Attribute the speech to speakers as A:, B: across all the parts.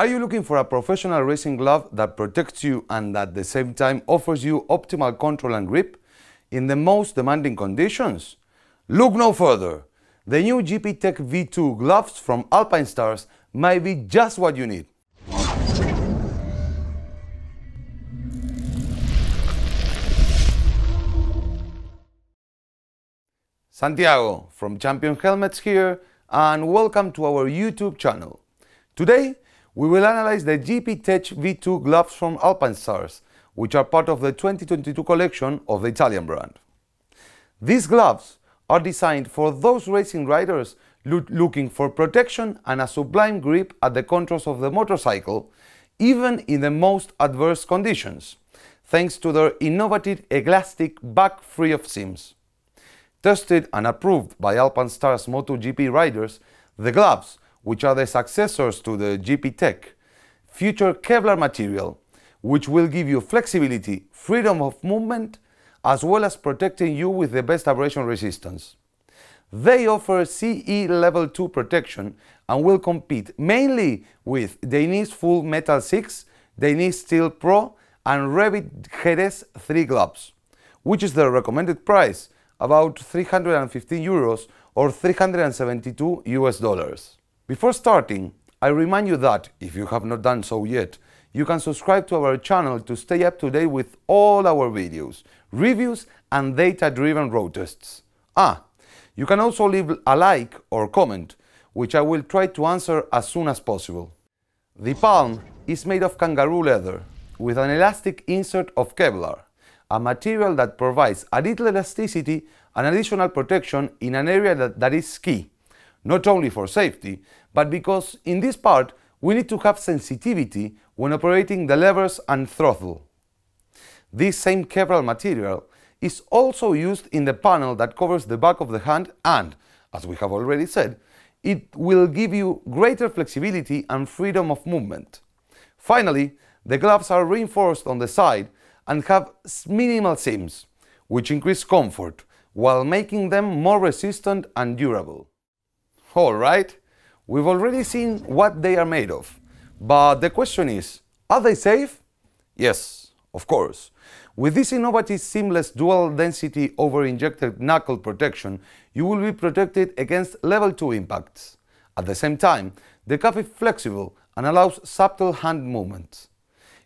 A: Are you looking for a professional racing glove that protects you and at the same time offers you optimal control and grip in the most demanding conditions? Look no further. The new GP Tech V2 gloves from Alpine Stars might be just what you need. Santiago from Champion Helmets here and welcome to our YouTube channel. Today we will analyze the GP Tech V2 gloves from Alpine Stars, which are part of the 2022 collection of the Italian brand. These gloves are designed for those racing riders lo looking for protection and a sublime grip at the controls of the motorcycle, even in the most adverse conditions, thanks to their innovative elastic back free of seams. Tested and approved by Alpine Stars MotoGP riders, the gloves which are the successors to the GP Tech, future Kevlar material, which will give you flexibility, freedom of movement, as well as protecting you with the best abrasion resistance. They offer CE Level 2 protection and will compete mainly with Danish Full Metal 6, Danish Steel Pro, and Revit Jerez 3 gloves, which is the recommended price, about 315 euros or 372 US dollars. Before starting, I remind you that, if you have not done so yet, you can subscribe to our channel to stay up to date with all our videos, reviews and data-driven road tests. Ah, you can also leave a like or comment, which I will try to answer as soon as possible. The palm is made of kangaroo leather, with an elastic insert of Kevlar, a material that provides a little elasticity and additional protection in an area that, that is key, not only for safety, but because in this part we need to have sensitivity when operating the levers and throttle. This same Kevlar material is also used in the panel that covers the back of the hand and, as we have already said, it will give you greater flexibility and freedom of movement. Finally, the gloves are reinforced on the side and have minimal seams, which increase comfort, while making them more resistant and durable. All We've already seen what they are made of. But the question is, are they safe? Yes, of course. With this innovative seamless dual density over-injected knuckle protection, you will be protected against level 2 impacts. At the same time, the cuff is flexible and allows subtle hand movement.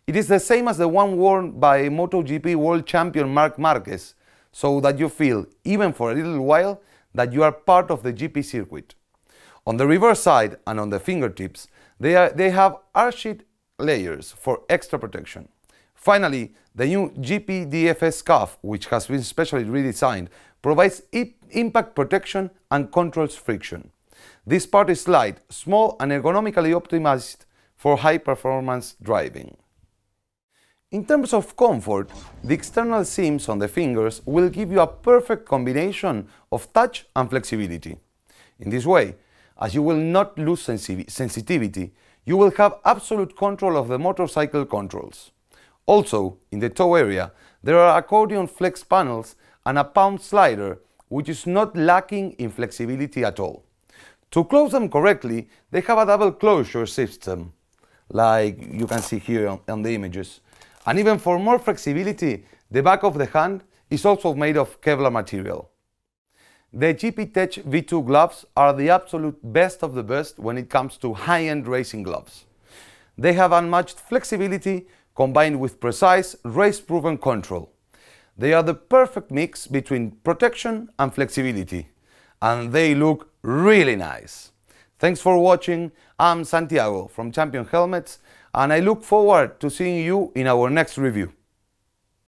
A: It is the same as the one worn by MotoGP world champion Marc Marquez, so that you feel, even for a little while, that you are part of the GP circuit. On the reverse side and on the fingertips, they, are, they have archit layers for extra protection. Finally, the new GPDFS cuff, which has been specially redesigned, provides impact protection and controls friction. This part is light, small and ergonomically optimized for high-performance driving. In terms of comfort, the external seams on the fingers will give you a perfect combination of touch and flexibility. In this way, as you will not lose sensi sensitivity, you will have absolute control of the motorcycle controls. Also, in the tow area, there are accordion flex panels and a pound slider, which is not lacking in flexibility at all. To close them correctly, they have a double closure system, like you can see here on, on the images. And even for more flexibility, the back of the hand is also made of Kevlar material. The GP Tech V2 gloves are the absolute best of the best when it comes to high-end racing gloves. They have unmatched flexibility combined with precise, race-proven control. They are the perfect mix between protection and flexibility. And they look really nice. Thanks for watching. I'm Santiago from Champion Helmets and I look forward to seeing you in our next review.